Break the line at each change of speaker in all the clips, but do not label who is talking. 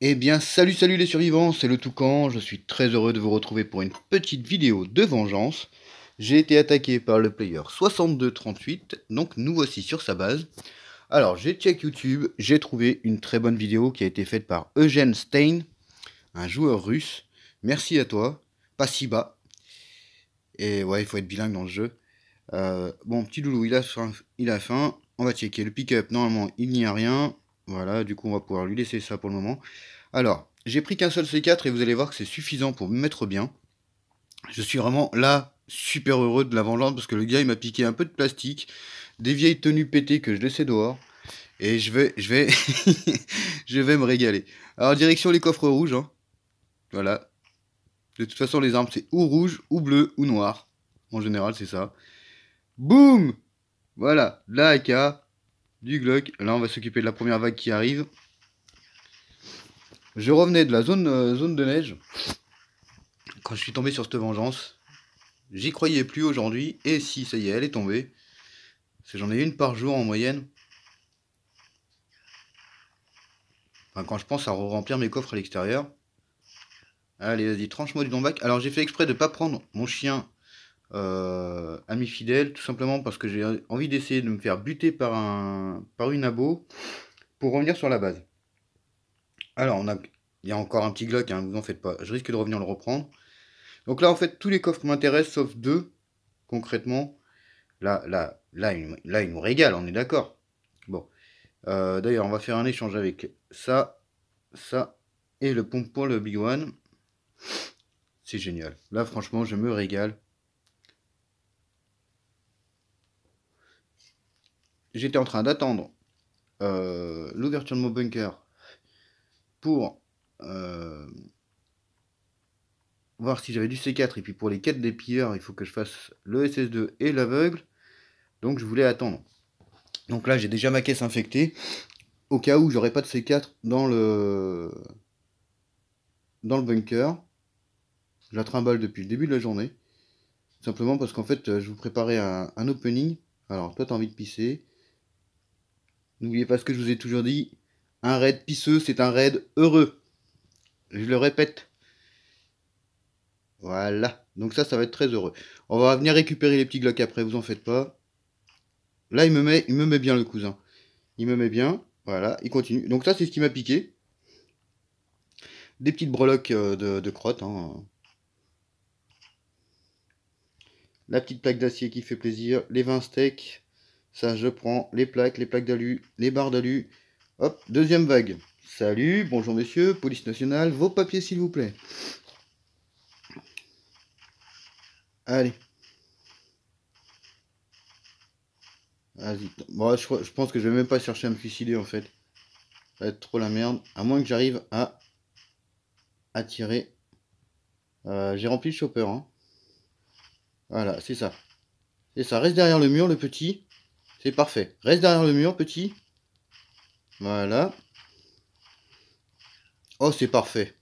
Eh bien salut salut les survivants, c'est le Toucan, je suis très heureux de vous retrouver pour une petite vidéo de vengeance. J'ai été attaqué par le player 6238, donc nous voici sur sa base. Alors j'ai check YouTube, j'ai trouvé une très bonne vidéo qui a été faite par Eugène Stein, un joueur russe. Merci à toi, pas si bas, et ouais, il faut être bilingue dans le jeu. Euh, bon, petit loulou, il a, faim, il a faim. On va checker le pick-up. Normalement, il n'y a rien. Voilà, du coup, on va pouvoir lui laisser ça pour le moment. Alors, j'ai pris qu'un seul C4 et vous allez voir que c'est suffisant pour me mettre bien. Je suis vraiment là, super heureux de la vengeance parce que le gars, il m'a piqué un peu de plastique, des vieilles tenues pétées que je laissais dehors. Et je vais, je vais, je vais me régaler. Alors, direction les coffres rouges. Hein. Voilà, de toute façon, les armes, c'est ou rouge, ou bleu, ou noir. En général, c'est ça. Boum Voilà, de la AK, du Glock. Là, on va s'occuper de la première vague qui arrive. Je revenais de la zone, euh, zone de neige quand je suis tombé sur cette vengeance. J'y croyais plus aujourd'hui, et si, ça y est, elle est tombée. j'en ai une par jour en moyenne. quand je pense à remplir mes coffres à l'extérieur. Allez, vas-y, tranche-moi du Donbac. Alors, j'ai fait exprès de ne pas prendre mon chien euh, ami fidèle, tout simplement parce que j'ai envie d'essayer de me faire buter par, un, par une abo pour revenir sur la base. Alors, on a, il y a encore un petit Glock, hein, vous en faites pas. Je risque de revenir le reprendre. Donc là, en fait, tous les coffres m'intéressent, sauf deux, concrètement. Là, là, là, il, là, nous régale, on est d'accord. Bon. Euh, d'ailleurs, on va faire un échange avec ça, ça et le pompon, le Big One. C'est génial. Là, franchement, je me régale. J'étais en train d'attendre euh, l'ouverture de mon bunker pour euh, voir si j'avais du C4. Et puis pour les quêtes des pilleurs, il faut que je fasse le SS2 et l'aveugle. Donc je voulais attendre. Donc là, j'ai déjà ma caisse infectée. Au cas où j'aurais pas de C4 dans le dans le bunker. Je la trimballe depuis le début de la journée. Simplement parce qu'en fait, euh, je vous préparais un, opening. Alors, toi, t'as envie de pisser. N'oubliez pas ce que je vous ai toujours dit. Un raid pisseux, c'est un raid heureux. Je le répète. Voilà. Donc ça, ça va être très heureux. On va venir récupérer les petits glocks après, vous en faites pas. Là, il me met, il me met bien le cousin. Il me met bien. Voilà, il continue. Donc ça, c'est ce qui m'a piqué. Des petites breloques euh, de, crottes. Hein. la petite plaque d'acier qui fait plaisir, les 20 steaks, ça je prends, les plaques, les plaques d'alu, les barres d'alu, hop, deuxième vague. Salut, bonjour messieurs, police nationale, vos papiers s'il vous plaît. Allez. Vas-y. Bon, je, pense que je vais même pas chercher à me suicider en fait. Ça va être trop la merde. À moins que j'arrive à attirer. Euh, j'ai rempli le chopper. Hein. Voilà, c'est ça. C'est ça. Reste derrière le mur, le petit. C'est parfait. Reste derrière le mur, petit. Voilà. Oh, c'est parfait.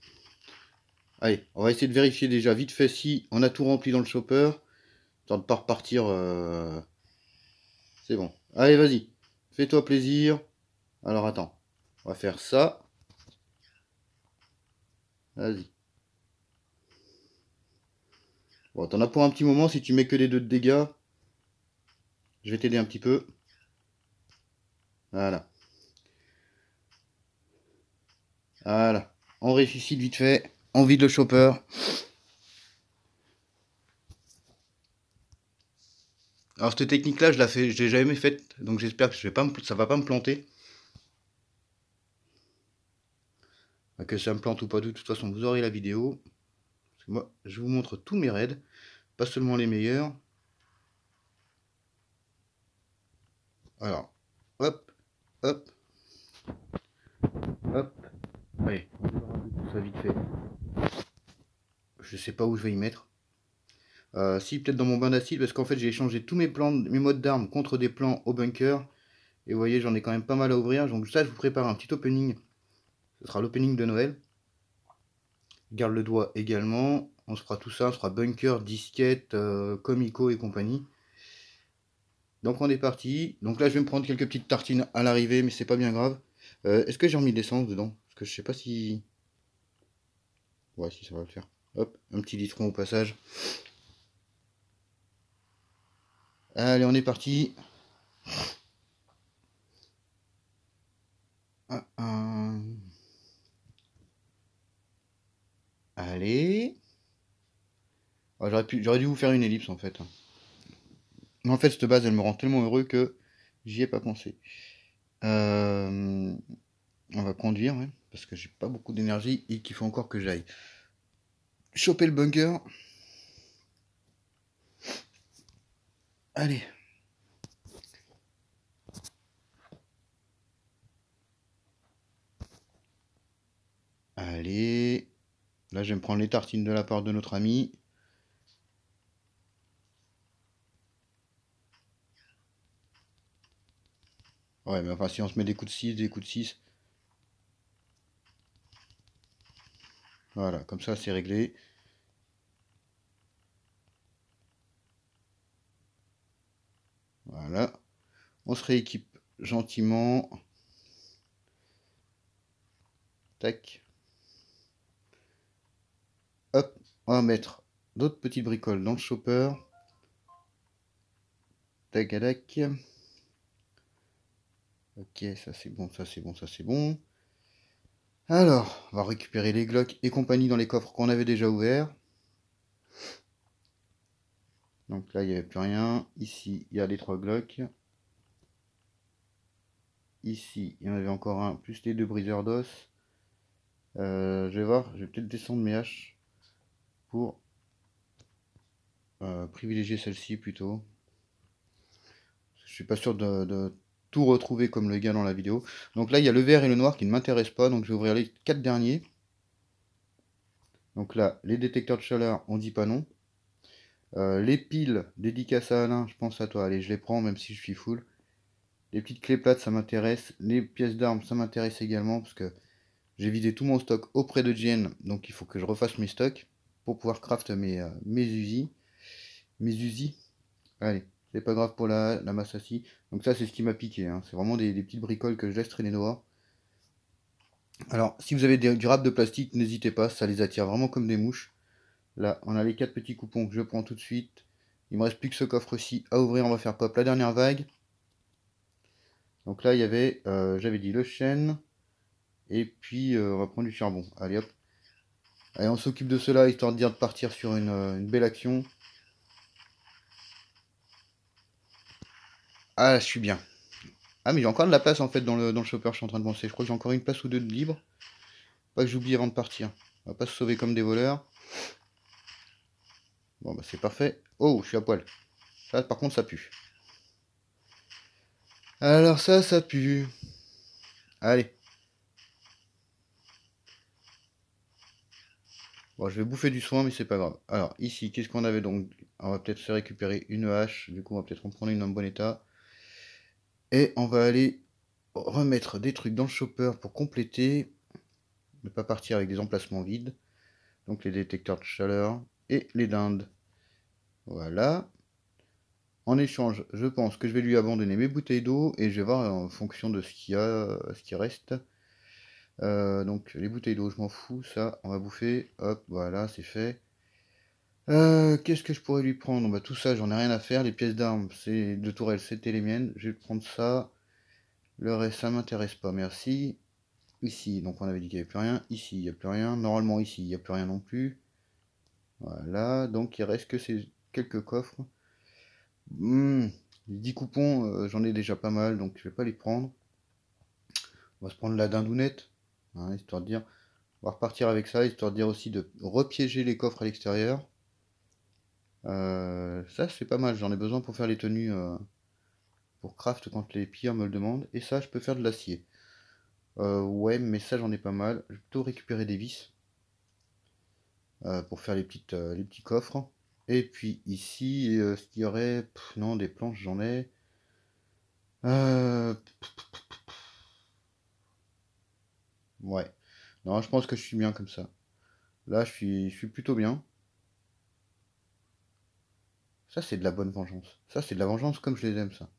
Allez, on va essayer de vérifier déjà vite fait si on a tout rempli dans le chopper. Tant de pas repartir. Euh, c'est bon. Allez, vas-y. Fais-toi plaisir. Alors, attends. On va faire ça. Vas-y. Bon, t'en as pour un petit moment. Si tu mets que les deux de dégâts, je vais t'aider un petit peu. Voilà. Voilà. On réussit vite fait. Envie de le chopper. Alors cette technique là je la l'ai jamais faite, donc j'espère que je vais ça va pas me planter. Bah, que ça me plante ou pas de toute façon vous aurez la vidéo. Moi, je vous montre tous mes raids, pas seulement les meilleurs. Alors, hop, hop, hop. Allez, on ça vite fait. Je ne sais pas où je vais y mettre. Euh, si, peut-être dans mon bain d'acide, parce qu'en fait, j'ai échangé tous mes plans, mes modes d'armes contre des plans au bunker. Et vous voyez, j'en ai quand même pas mal à ouvrir. Donc ça, je vous prépare un petit opening. Ce sera l'opening de Noël. Garde le doigt également. On se fera tout ça, on se fera bunker, disquette, euh, comico et compagnie. Donc on est parti. Donc là je vais me prendre quelques petites tartines à l'arrivée, mais c'est pas bien grave. Euh, est-ce que j'ai remis de l'essence dedans Parce que je sais pas si... Ouais, si ça va le faire. Hop, un petit litron au passage. Allez, on est parti. Ah, Allez. Ah, j'aurais, dû vous faire une ellipse en fait. Mais en fait, cette base, elle me rend tellement heureux que j'y ai pas pensé. Euh, on va conduire, parce que j'ai pas beaucoup d'énergie et qu'il faut encore que j'aille choper le bunker. Allez. Allez. Là, je vais me prendre les tartines de la part de notre ami. Ouais, mais enfin, si on se met des coups de 6, des coups de 6. Voilà, comme ça, c'est réglé. Voilà. On se rééquipe gentiment. Tac. On va mettre d'autres petites bricoles dans le chopper. tac. Ok, ça c'est bon, ça c'est bon, ça c'est bon. Alors, on va récupérer les Glock et compagnie dans les coffres qu'on avait déjà ouverts. Donc là, il n'y avait plus rien. Ici, il y a les trois Glock. Ici, il y en avait encore un, plus les deux briseurs d'os. Euh, je vais voir, je vais peut-être descendre mes haches. Euh, privilégier celle-ci plutôt. Je suis pas sûr de, tout retrouver comme le gars dans la vidéo. Donc là, il y a le vert et le noir qui ne m'intéressent pas, donc je vais ouvrir les quatre derniers. Donc là, les détecteurs de chaleur, on dit pas non. Euh, les piles, dédicaces à Alain, je pense à toi, allez, je les prends même si je suis fou Les petites clés plates, ça m'intéresse. Les pièces d'armes, ça m'intéresse également parce que j'ai vidé tout mon stock auprès de Jen, donc il faut que je refasse mes stocks pour pouvoir craft mes, euh, mes usis. Mes usis. Allez, c'est pas grave pour la, la masse assis. Donc ça, c'est ce qui m'a piqué. Hein. C'est vraiment des, petites bricoles que je laisse traîner noir. Alors, si vous avez des, du de plastique, n'hésitez pas, ça les attire vraiment comme des mouches. Là, on a les quatre petits coupons que je prends tout de suite. Il me reste plus que ce coffre-ci à ouvrir, on va faire pop la dernière vague. Donc là, il y avait, euh, j'avais dit le chêne, et puis euh, on va prendre du charbon. Allez hop, Allez, on s'occupe de cela, histoire de dire de partir sur euh, une, belle action. Ah, je suis bien. Ah, mais j'ai encore de la place, en fait, dans le, dans le je suis en train de penser. Je crois que j'ai encore une place ou deux de libre. Pas que j'oublie avant de partir. On va pas se sauver comme des voleurs. Bon, bah, c'est parfait. Oh, je suis à poil. Ça, par contre, ça pue. Alors ça, ça pue. Allez. Bon, je vais bouffer du soin, mais c'est pas grave. Alors, ici, qu'est-ce qu'on avait donc On va peut-être se récupérer une hache. Du coup, on va peut-être en prendre une en bon état. Et on va aller remettre des trucs dans le chopper pour compléter. Ne pas partir avec des emplacements vides. Donc, les détecteurs de chaleur et les dindes. Voilà. En échange, je pense que je vais lui abandonner mes bouteilles d'eau et je vais voir en fonction de ce qu'il y a, ce qui reste, euh, donc les bouteilles d'eau, je m'en fous, ça, on va bouffer, hop, voilà, c'est fait. Euh, qu'est-ce que je pourrais lui prendre bah, Tout ça, j'en ai rien à faire, les pièces d'armes, c'est de tourelles, c'était les miennes, je vais prendre ça. Le reste, ça m'intéresse pas, merci. Ici, donc on avait dit qu'il n'y avait plus rien, ici, il n'y a plus rien, normalement ici, il n'y a plus rien non plus. Voilà, donc il reste que ces quelques coffres. Hmm, les 10 coupons, euh, j'en ai déjà pas mal, donc je vais pas les prendre. On va se prendre la dindounette. Hein, histoire de dire, on va repartir avec ça, histoire de dire aussi de repiéger les coffres à l'extérieur. Euh, ça, c'est pas mal, j'en ai besoin pour faire les tenues euh, pour craft quand les pires me le demandent. Et ça, je peux faire de l'acier. Euh, ouais, mais ça, j'en ai pas mal. Je vais plutôt récupérer des vis pour faire les, petites, les petits coffres. Et puis ici, ce qu'il y aurait, non, des planches, j'en ai. Ouais. Non, je pense que je suis bien comme ça. Là, je suis, je suis plutôt bien. Ça, c'est de la bonne vengeance. Ça, c'est de la vengeance comme je les aime, ça.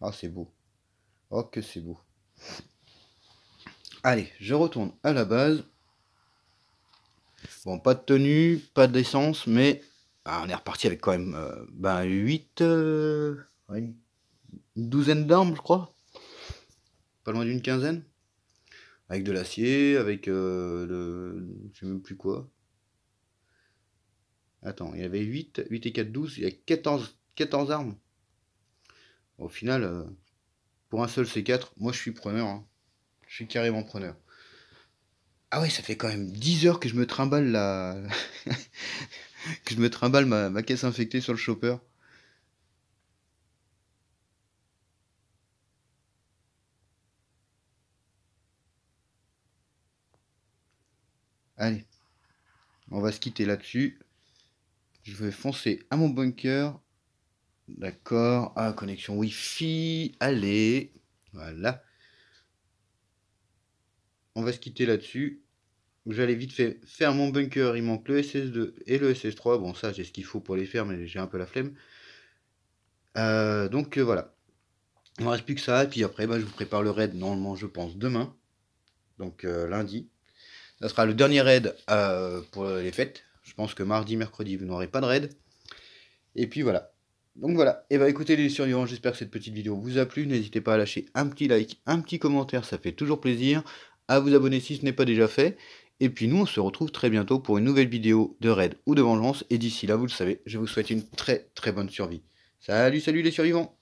Ah, c'est beau. Oh, que c'est beau. Allez, je retourne à la base. Bon, pas de tenue, pas d'essence, mais ah, on est reparti avec quand même euh, ben, 8, euh, une douzaine d'armes, je crois. Pas loin d'une quinzaine. Avec de l'acier, avec euh, le. Je sais même plus quoi. Attends, il y avait 8, 8 et 4, 12, il y a 14, 14 armes. Au final, euh, pour un seul C4, moi je suis preneur. Hein. Je suis carrément preneur. Ah ouais, ça fait quand même 10 heures que je me trimballe la. que je me trimballe ma, ma caisse infectée sur le chopper. Allez, on va se quitter là-dessus. Je vais foncer à mon bunker. D'accord. Ah, connexion Wi-Fi. Allez. Voilà. On va se quitter là-dessus. J'allais vite fait faire mon bunker. Il manque le SS2 et le SS3. Bon, ça, j'ai ce qu'il faut pour les faire, mais j'ai un peu la flemme. Euh, donc euh, voilà. On ne reste plus que ça. Et puis après, bah, je vous prépare le raid, normalement, je pense, demain. Donc euh, lundi. Ça sera le dernier raid euh, pour les fêtes. Je pense que mardi, mercredi, vous n'aurez pas de raid. Et puis voilà. Donc voilà. Et eh bah ben, écoutez les survivants, j'espère que cette petite vidéo vous a plu. N'hésitez pas à lâcher un petit like, un petit commentaire, ça fait toujours plaisir. À vous abonner si ce n'est pas déjà fait. Et puis nous, on se retrouve très bientôt pour une nouvelle vidéo de raid ou de vengeance. Et d'ici là, vous le savez, je vous souhaite une très très bonne survie. Salut, salut les survivants